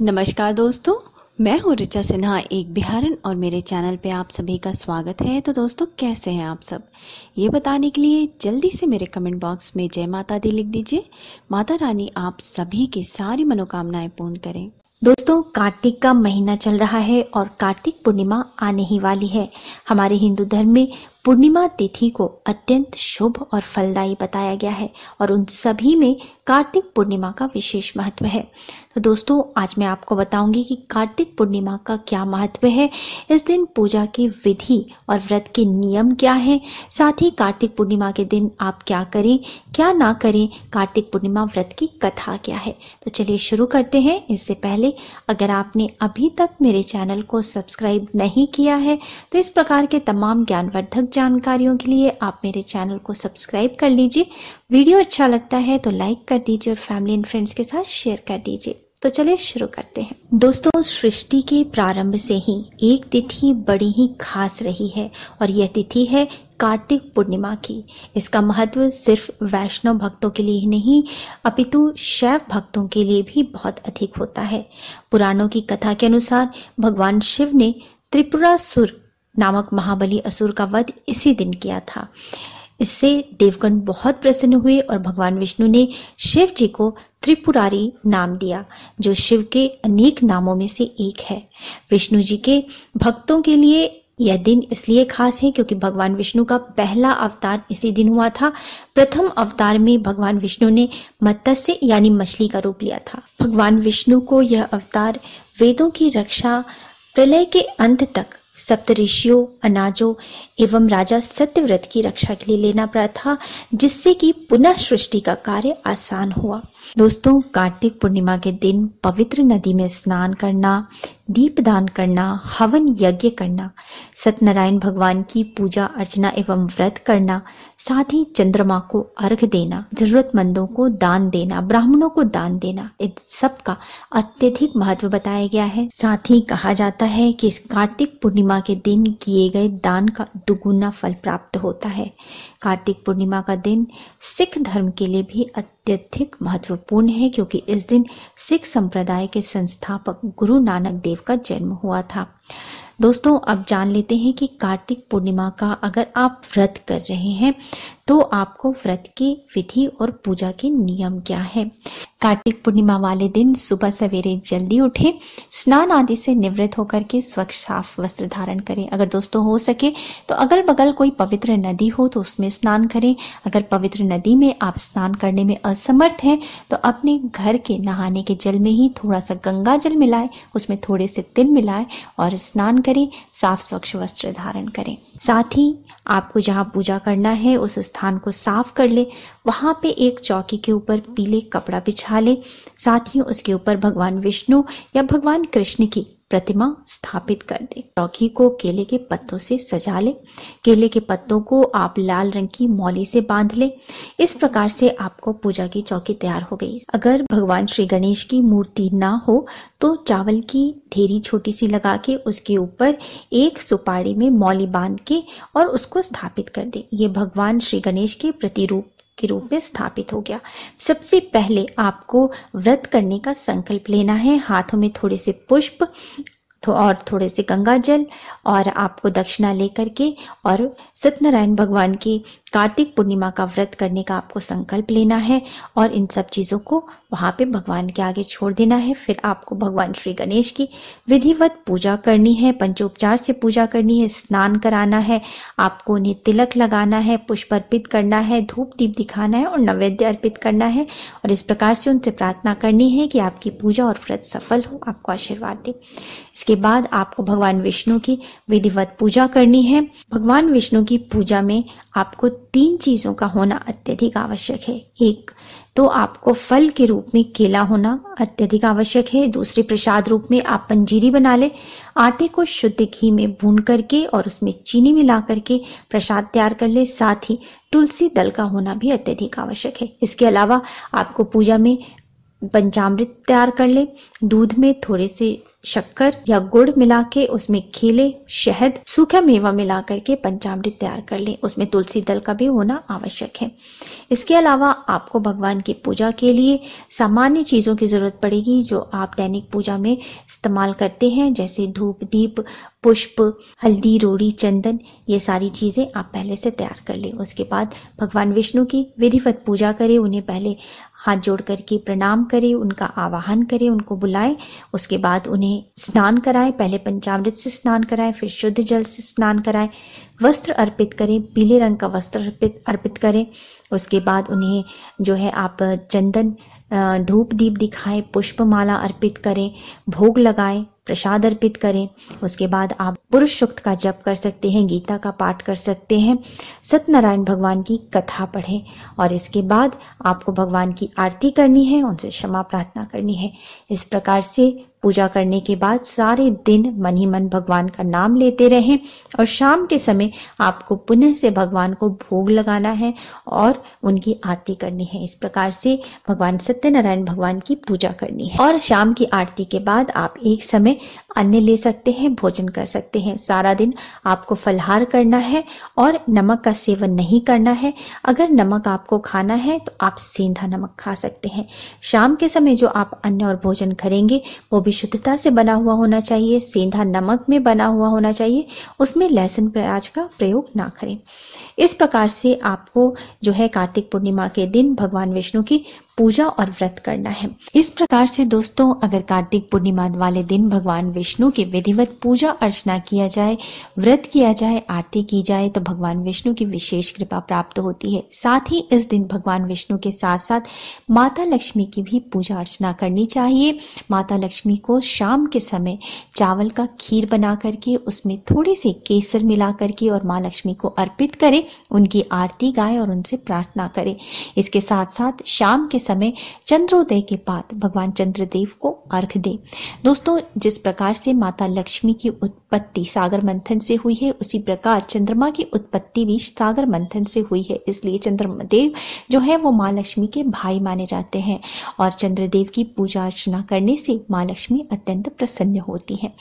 नमस्कार दोस्तों मैं हूँ ऋचा सिन्हा एक बिहारन और मेरे चैनल पे आप सभी का स्वागत है तो दोस्तों कैसे हैं आप सब ये बताने के लिए जल्दी से मेरे कमेंट बॉक्स में जय माता दी लिख दीजिए माता रानी आप सभी की सारी मनोकामनाएं पूर्ण करें दोस्तों कार्तिक का महीना चल रहा है और कार्तिक पूर्णिमा आने ही वाली है हमारे हिंदू धर्म में पूर्णिमा तिथि को अत्यंत शुभ और फलदायी बताया गया है और उन सभी में कार्तिक पूर्णिमा का विशेष महत्व है तो दोस्तों आज मैं आपको बताऊंगी कि कार्तिक पूर्णिमा का क्या महत्व है इस दिन पूजा की विधि और व्रत के नियम क्या है साथ ही कार्तिक पूर्णिमा के दिन आप क्या करें क्या ना करें कार्तिक पूर्णिमा व्रत की कथा क्या है तो चलिए शुरू करते हैं इससे पहले अगर आपने अभी तक मेरे चैनल को सब्सक्राइब नहीं किया है तो इस प्रकार के तमाम ज्ञानवर्धक जानकारियों के लिए आप मेरे चैनल को सब्सक्राइब कर लीजिए वीडियो अच्छा लगता है तो लाइक कर दीजिए और फैमिली एंड फ्रेंड्स के साथ शेयर कर दीजिए तो चलिए शुरू करते हैं दोस्तों सृष्टि के प्रारंभ से ही एक तिथि बड़ी ही खास रही है और यह तिथि है कार्तिक पूर्णिमा की इसका महत्व सिर्फ वैष्णव भक्तों के लिए ही नहीं अपितु शैव भक्तों के लिए भी बहुत अधिक होता है पुराणों की कथा के अनुसार भगवान शिव ने त्रिपुरा सुर नामक महाबली असुर का वध इसी दिन किया था इससे देवगण बहुत प्रसन्न हुए और भगवान विष्णु ने शिव जी को त्रिपुरारी नाम दिया जो शिव के अनेक नामों में से एक है विष्णु जी के भक्तों के लिए यह दिन इसलिए खास है क्योंकि भगवान विष्णु का पहला अवतार इसी दिन हुआ था प्रथम अवतार में भगवान विष्णु ने मत्स्य यानी मछली का रूप लिया था भगवान विष्णु को यह अवतार वेदों की रक्षा प्रलय के अंत तक सप्तऋषियों अनाजों एवं राजा सत्यव्रत की रक्षा के लिए लेना पड़ा था जिससे कि पुनः सृष्टि का कार्य आसान हुआ दोस्तों कार्तिक पूर्णिमा के दिन पवित्र नदी में स्नान करना दीपदान करना हवन यज्ञ करना सत्यनारायण भगवान की पूजा अर्चना एवं व्रत करना साथ ही चंद्रमा को अर्घ देना जरूरतमंदों को दान देना ब्राह्मणों को दान देना इस सब का अत्यधिक महत्व बताया गया है साथ ही कहा जाता है कि कार्तिक पूर्णिमा के दिन किए गए दान का दुगुना फल प्राप्त होता है कार्तिक पूर्णिमा का दिन सिख धर्म के लिए भी अत्यधिक महत्वपूर्ण है क्योंकि इस दिन सिख संप्रदाय के संस्थापक गुरु नानक देव का जन्म हुआ था दोस्तों अब जान लेते हैं कि कार्तिक पूर्णिमा का अगर आप व्रत कर रहे हैं तो आपको व्रत की विधि और पूजा के नियम क्या है कार्तिक पूर्णिमा वाले दिन सुबह सवेरे जल्दी उठें स्नान आदि से निवृत्त होकर के स्वच्छ साफ वस्त्र धारण करें अगर दोस्तों हो सके तो अगल बगल कोई पवित्र नदी हो तो उसमें स्नान करें अगर पवित्र नदी में आप स्नान करने में असमर्थ हैं तो अपने घर के नहाने के जल में ही थोड़ा सा गंगा जल मिलाएं उसमें थोड़े से तिल मिलाएं और स्नान करें साफ स्वच्छ वस्त्र धारण करें साथ ही आपको जहाँ पूजा करना है उस स्थान को साफ कर ले वहाँ पे एक चौकी के ऊपर पीले कपड़ा बिछा ले साथ ही उसके ऊपर भगवान विष्णु या भगवान कृष्ण की प्रतिमा स्थापित कर दें चौकी को केले के पत्तों से सजा लें केले के पत्तों को आप लाल रंग की मौली से बांध लें इस प्रकार से आपको पूजा की चौकी तैयार हो गई अगर भगवान श्री गणेश की मूर्ति ना हो तो चावल की ढेरी छोटी सी लगा के उसके ऊपर एक सुपारी में मौली बांध के और उसको स्थापित कर दे ये भगवान श्री गणेश के प्रतिरूप के रूप में स्थापित हो गया सबसे पहले आपको व्रत करने का संकल्प लेना है हाथों में थोड़े से पुष्प तो और थोड़े से गंगा जल और आपको दक्षिणा लेकर के और सत्यनारायण भगवान की कार्तिक पूर्णिमा का व्रत करने का आपको संकल्प लेना है और इन सब चीज़ों को वहाँ पे भगवान के आगे छोड़ देना है फिर आपको भगवान श्री गणेश की विधिवत पूजा करनी है पंचोपचार से पूजा करनी है स्नान कराना है आपको उन्हें तिलक लगाना है पुष्प अर्पित करना है धूप दीप दिखाना है और नैवेद्य अर्पित करना है और इस प्रकार से उनसे प्रार्थना करनी है कि आपकी पूजा और व्रत सफल हो आपको आशीर्वाद दे इसके बाद आपको भगवान विष्णु की विधिवत पूजा करनी है भगवान विष्णु की पूजा में आपको तीन चीज़ों का होना अत्यधिक आवश्यक है एक तो आपको फल के रूप में केला होना अत्यधिक आवश्यक है दूसरे प्रसाद रूप में आप पंजीरी बना लें आटे को शुद्ध घी में भून करके और उसमें चीनी मिला करके प्रसाद तैयार कर ले साथ ही तुलसी दल का होना भी अत्यधिक आवश्यक है इसके अलावा आपको पूजा में पंचामृत तैयार कर लें दूध में थोड़े से शक्कर या गुड़ मिला के उसमें खेले शहद सूखा मेवा मिला करके पंचामृत तैयार कर लें उसमें तुलसी दल का भी होना आवश्यक है इसके अलावा आपको भगवान की पूजा के लिए सामान्य चीज़ों की ज़रूरत पड़ेगी जो आप दैनिक पूजा में इस्तेमाल करते हैं जैसे धूप दीप पुष्प हल्दी रोड़ी चंदन ये सारी चीज़ें आप पहले से तैयार कर लें उसके बाद भगवान विष्णु की विधिवत पूजा करें उन्हें पहले हाथ जोड़ करके प्रणाम करें उनका आवाहन करें उनको बुलाए उसके बाद उन्हें स्नान कराएं पहले पंचामृत से स्नान कराएं फिर शुद्ध जल से स्नान कराएं वस्त्र अर्पित करें पीले रंग का वस्त्र अर्पित अर्पित करें उसके बाद उन्हें जो है आप चंदन धूप दीप दिखाएं पुष्पमाला अर्पित करें भोग लगाएं प्रसाद अर्पित करें उसके बाद आप पुरुष सूक्त का जप कर सकते हैं गीता का पाठ कर सकते हैं सत्यनारायण भगवान की कथा पढ़ें और इसके बाद आपको भगवान की आरती करनी है उनसे क्षमा प्रार्थना करनी है इस प्रकार से पूजा करने के बाद सारे दिन मन ही मन भगवान का नाम लेते रहें और शाम के समय आपको पुनः से भगवान को भोग लगाना है और उनकी आरती करनी है इस प्रकार से भगवान सत्यनारायण भगवान की पूजा करनी है और शाम की आरती के बाद आप एक समय अन्य ले सकते हैं भोजन कर सकते हैं सारा दिन आपको फलहार करना है और नमक का सेवन नहीं करना है अगर नमक आपको खाना है तो आप सेंधा नमक खा सकते हैं शाम के समय जो आप अन्न और भोजन करेंगे वो भी शुद्धता से बना हुआ होना चाहिए सेंधा नमक में बना हुआ होना चाहिए उसमें लहसुन प्याज का प्रयोग ना करें इस प्रकार से आपको जो है कार्तिक पूर्णिमा के दिन भगवान विष्णु की पूजा और व्रत करना है इस प्रकार से दोस्तों अगर कार्तिक पूर्णिमा वाले दिन भगवान विष्णु की विधिवत पूजा अर्चना किया जाए व्रत किया जाए आरती की जाए तो भगवान विष्णु की विशेष कृपा प्राप्त होती है साथ ही इस दिन भगवान विष्णु के साथ साथ माता लक्ष्मी की भी पूजा अर्चना करनी चाहिए माता लक्ष्मी को शाम के समय चावल का खीर बना करके उसमें थोड़े से केसर मिला करके और माँ लक्ष्मी को अर्पित करें उनकी आरती गाएं और उनसे प्रार्थना करें इसके साथ साथ शाम के समय चंद्रोदय के बाद भगवान चंद्रदेव को अर्घ दें दोस्तों जिस प्रकार से माता लक्ष्मी की उत्तर उत्पत्ति सागर मंथन से हुई है उसी प्रकार चंद्रमा की उत्पत्ति भी सागर मंथन से हुई है इसलिए चंद्रदेव जो है वो माँ लक्ष्मी के भाई माने जाते हैं और चंद्रदेव की पूजा अर्चना करने से माँ लक्ष्मी अत्यंत प्रसन्न होती हैं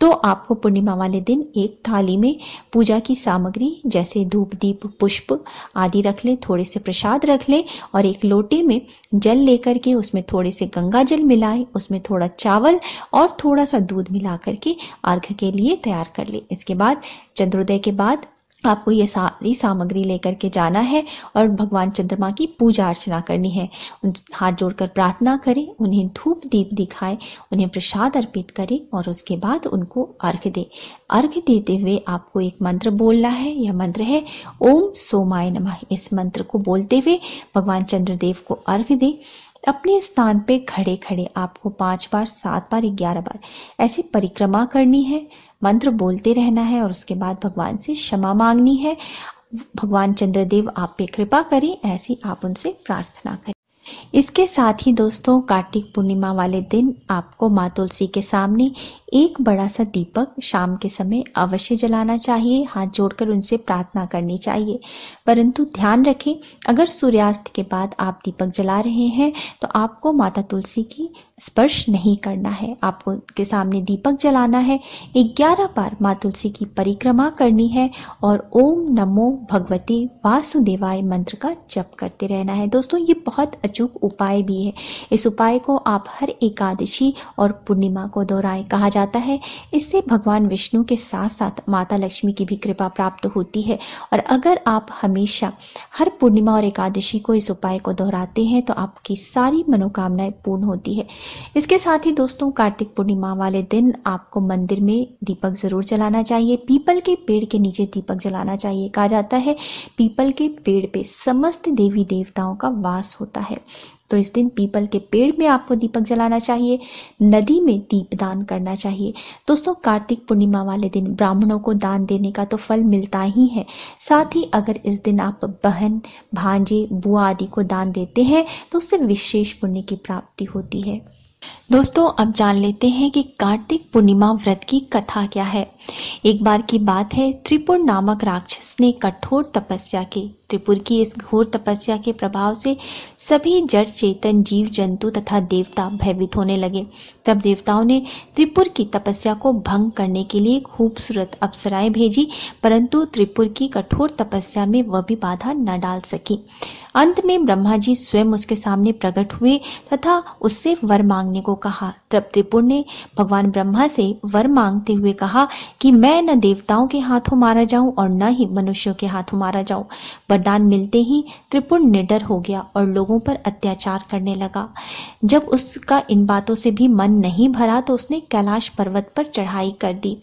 तो आपको पूर्णिमा वाले दिन एक थाली में पूजा की सामग्री जैसे धूप दीप पुष्प आदि रख लें थोड़े से प्रसाद रख लें और एक लोटे में जल लेकर के उसमें थोड़े से गंगा जल मिलाएं उसमें थोड़ा चावल और थोड़ा सा दूध मिला करके अर्घ के लिए लिए तैयार कर ली इसके बाद चंद्रोदय के बाद आपको ये सारी सामग्री लेकर के जाना है और भगवान चंद्रमा की पूजा अर्चना करनी है उन हाथ जोड़कर प्रार्थना करें उन्हें धूप दीप दिखाएं उन्हें प्रसाद अर्पित करें और उसके बाद उनको अर्घ दें अर्घ देते हुए आपको एक मंत्र बोलना है यह मंत्र है ओम सोमाय नमः इस मंत्र को बोलते हुए भगवान चंद्रदेव को अर्घ दें अपने स्थान पे खड़े खड़े आपको पांच बार सात बार ग्यारह बार ऐसी परिक्रमा करनी है मंत्र बोलते रहना है और उसके बाद भगवान से क्षमा मांगनी है भगवान चंद्रदेव आप पे कृपा करें ऐसी आप उनसे प्रार्थना करें इसके साथ ही दोस्तों कार्तिक पूर्णिमा वाले दिन आपको माँ तुलसी के सामने एक बड़ा सा दीपक शाम के समय अवश्य जलाना चाहिए हाथ जोड़कर उनसे प्रार्थना करनी चाहिए परंतु ध्यान रखें अगर सूर्यास्त के बाद आप दीपक जला रहे हैं तो आपको माता तुलसी की स्पर्श नहीं करना है आपको के सामने दीपक जलाना है ग्यारह बार माँ तुलसी की परिक्रमा करनी है और ओम नमो भगवती वासुदेवाय मंत्र का जप करते रहना है दोस्तों ये बहुत अचूक उपाय भी है इस उपाय को आप हर एकादशी और पूर्णिमा को दोहराएं कहा जाता जाता है इससे भगवान विष्णु के साथ साथ माता लक्ष्मी की भी कृपा प्राप्त होती है और अगर आप हमेशा हर पूर्णिमा और एकादशी को इस उपाय को दोहराते हैं तो आपकी सारी मनोकामनाएं पूर्ण होती है इसके साथ ही दोस्तों कार्तिक पूर्णिमा वाले दिन आपको मंदिर में दीपक जरूर जलाना चाहिए पीपल के पेड़ के नीचे दीपक जलाना चाहिए कहा जाता है पीपल के पेड़ पे समस्त देवी देवताओं का वास होता है तो इस दिन पीपल के पेड़ में आपको दीपक जलाना चाहिए नदी में दीप दान करना चाहिए दोस्तों कार्तिक पूर्णिमा वाले दिन ब्राह्मणों को दान देने का तो फल मिलता ही है साथ ही अगर इस दिन आप बहन भांजे बुआ आदि को दान देते हैं तो उससे विशेष पुण्य की प्राप्ति होती है दोस्तों अब जान लेते हैं कि कार्तिक पूर्णिमा व्रत की कथा क्या है एक बार की बात है त्रिपुर नामक राक्षस ने कठोर तपस्या की त्रिपुर की इस घोर तपस्या के प्रभाव से सभी जड़ चेतन जीव जंतु तथा देवता भयभीत होने लगे तब देवताओं ने त्रिपुर की तपस्या को भंग करने के लिए खूबसूरत अप्सराएं भेजी परंतु त्रिपुर की कठोर तपस्या में वह भी बाधा न डाल सकी अंत में ब्रह्मा जी स्वयं उसके सामने प्रकट हुए तथा उससे वर मांग मांगने को कहा तृप्तिपुर ने भगवान ब्रह्मा से वर मांगते हुए कहा कि मैं न देवताओं के हाथों मारा जाऊं और न ही मनुष्यों के हाथों मारा जाऊं वरदान मिलते ही त्रिपुर निडर हो गया और लोगों पर अत्याचार करने लगा जब उसका इन बातों से भी मन नहीं भरा तो उसने कैलाश पर्वत पर चढ़ाई कर दी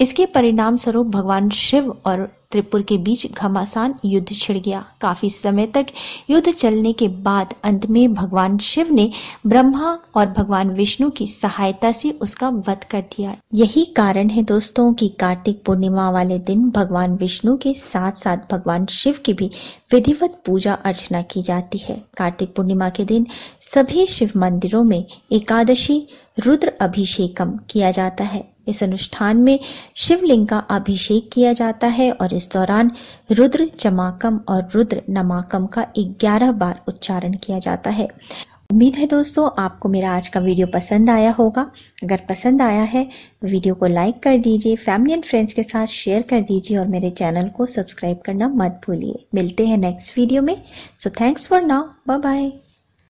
इसके परिणाम स्वरूप भगवान शिव और त्रिपुर के बीच घमासान युद्ध छिड़ गया काफी समय तक युद्ध चलने के बाद अंत में भगवान शिव ने ब्रह्मा और भगवान विष्णु की सहायता से उसका वध कर दिया यही कारण है दोस्तों कि कार्तिक पूर्णिमा वाले दिन भगवान विष्णु के साथ साथ भगवान शिव की भी विधिवत पूजा अर्चना की जाती है कार्तिक पूर्णिमा के दिन सभी शिव मंदिरों में एकादशी रुद्र अभिषेकम किया जाता है इस अनुष्ठान में शिवलिंग का अभिषेक किया जाता है और इस दौरान रुद्र चमाकम और रुद्र नमाकम का ग्यारह बार उच्चारण किया जाता है उम्मीद है दोस्तों आपको मेरा आज का वीडियो पसंद आया होगा अगर पसंद आया है वीडियो को लाइक कर दीजिए फैमिली एंड फ्रेंड्स के साथ शेयर कर दीजिए और मेरे चैनल को सब्सक्राइब करना मत भूलिए मिलते हैं नेक्स्ट वीडियो में so thanks for now bye bye